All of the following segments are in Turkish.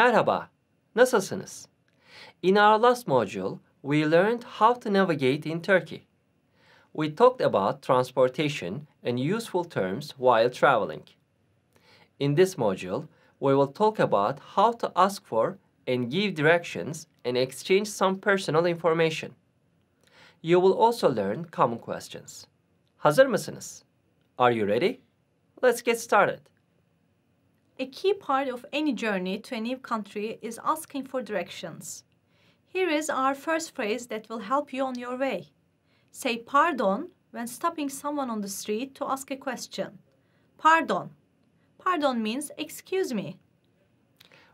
Merhaba, nasılsınız? In our last module, we learned how to navigate in Turkey. We talked about transportation and useful terms while traveling. In this module, we will talk about how to ask for and give directions and exchange some personal information. You will also learn common questions. Hazır mısınız? Are you ready? Let's get started. A key part of any journey to a new country is asking for directions. Here is our first phrase that will help you on your way. Say pardon when stopping someone on the street to ask a question. Pardon. Pardon means excuse me.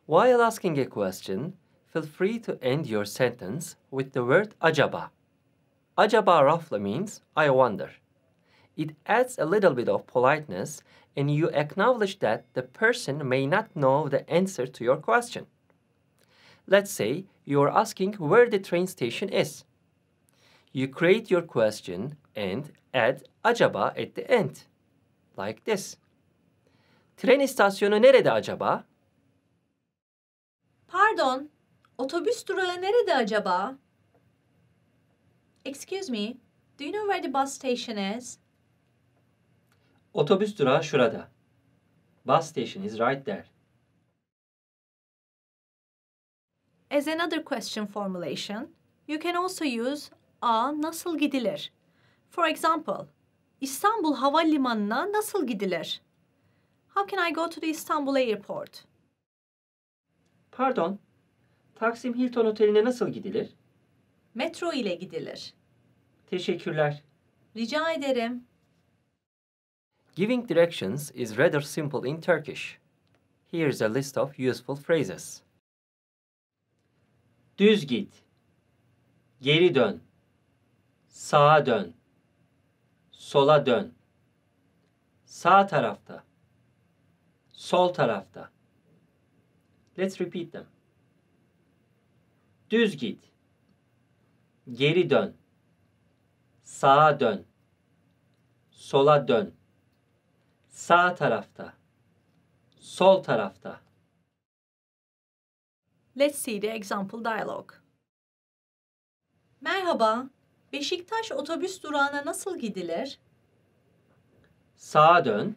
While asking a question, feel free to end your sentence with the word acaba. Acaba roughly means I wonder. It adds a little bit of politeness and you acknowledge that the person may not know the answer to your question. Let's say you are asking where the train station is. You create your question and add acaba at the end, like this. Tren istasyonu nerede acaba? Pardon, otobüs durağı nerede acaba? Excuse me, do you know where the bus station is? Otobüs durağı şurada. Bus station is right there. As another question formulation, you can also use a nasıl gidilir? For example, İstanbul Havalimanı'na nasıl gidilir? How can I go to the Istanbul airport? Pardon, Taksim Hilton Oteli'ne nasıl gidilir? Metro ile gidilir. Teşekkürler. Rica ederim. Giving directions is rather simple in Turkish. Here's a list of useful phrases. Düz git. Geri dön. Sağa dön. Sola dön. Sağ tarafta. Sol tarafta. Let's repeat them. Düz git. Geri dön. Sağa dön. Sola dön sağ tarafta, sol tarafta. Let's see the example dialogue. Merhaba, Beşiktaş otobüs durağına nasıl gidilir? Sağa dön,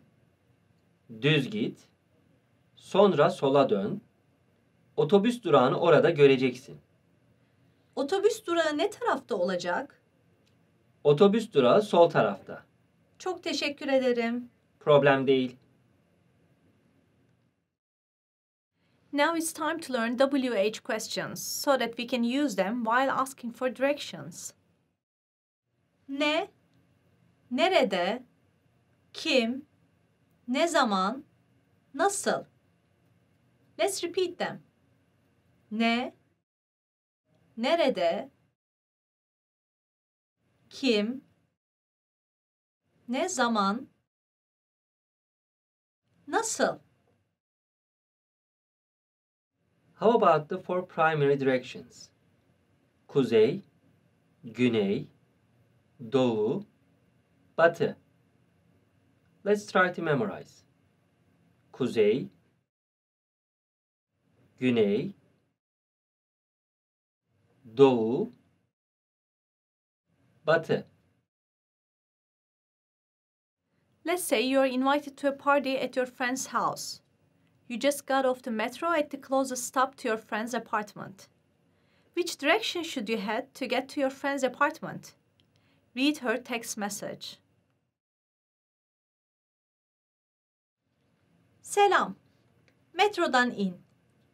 düz git, sonra sola dön. Otobüs durağını orada göreceksin. Otobüs durağı ne tarafta olacak? Otobüs durağı sol tarafta. Çok teşekkür ederim. Problem değil. Now it's time to learn WH questions so that we can use them while asking for directions. Ne? Nerede? Kim? Ne zaman? Nasıl? Let's repeat them. Ne? Nerede? Kim? Ne zaman? Nasıl? How about the four primary directions? Kuzey, güney, doğu, batı. Let's try to memorize. Kuzey, güney, doğu, batı. Let's say you are invited to a party at your friend's house. You just got off the metro at the closest stop to your friend's apartment. Which direction should you head to get to your friend's apartment? Read her text message. Selam. Metrodan in.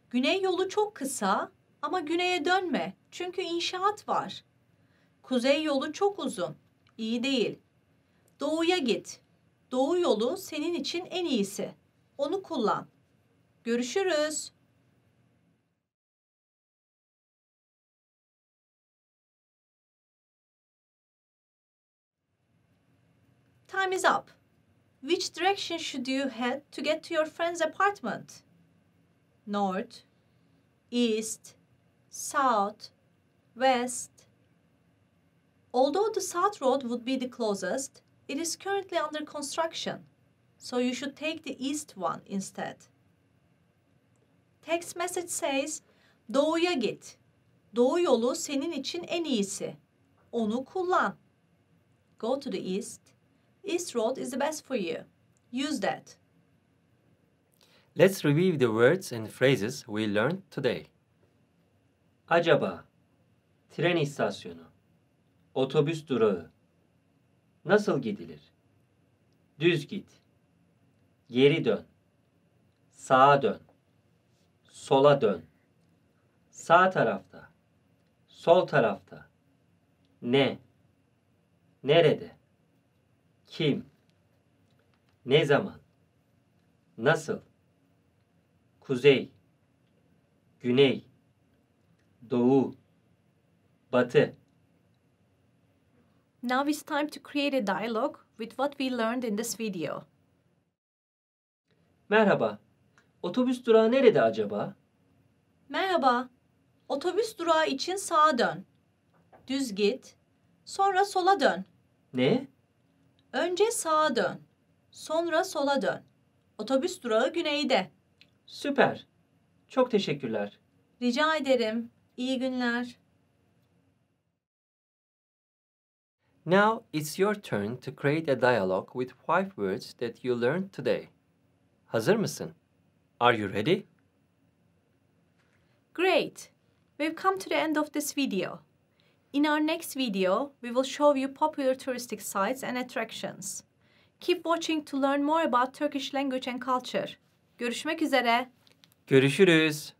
Güney yolu çok kısa ama güneye dönme çünkü inşaat var. Kuzey yolu çok uzun. İyi değil. Doğuya git. Doğu yolu senin için en iyisi. Onu kullan. Görüşürüz. Time is up. Which direction should you head to get to your friend's apartment? North, east, south, west. Although the south road would be the closest, It is currently under construction, so you should take the east one instead. Text message says, Doğuya git. Doğu yolu senin için en iyisi. Onu kullan. Go to the east. East road is the best for you. Use that. Let's review the words and phrases we learned today. Acaba, tren istasyonu, otobüs durağı, nasıl gidilir? Düz git. Geri dön. Sağa dön. Sola dön. Sağ tarafta. Sol tarafta. Ne? Nerede? Kim? Ne zaman? Nasıl? Kuzey, güney, doğu, batı. Now it's time to create a dialogue with what we learned in this video. Merhaba. Otobüs durağı nerede acaba? Merhaba. Otobüs durağı için sağa dön. Düz git. Sonra sola dön. Ne? Önce sağa dön. Sonra sola dön. Otobüs durağı güneyde. Süper. Çok teşekkürler. Rica ederim. İyi günler. Now it's your turn to create a dialogue with five words that you learned today. Hazır mısın? Are you ready? Great! We've come to the end of this video. In our next video, we will show you popular touristic sites and attractions. Keep watching to learn more about Turkish language and culture. Görüşmek üzere. Görüşürüz.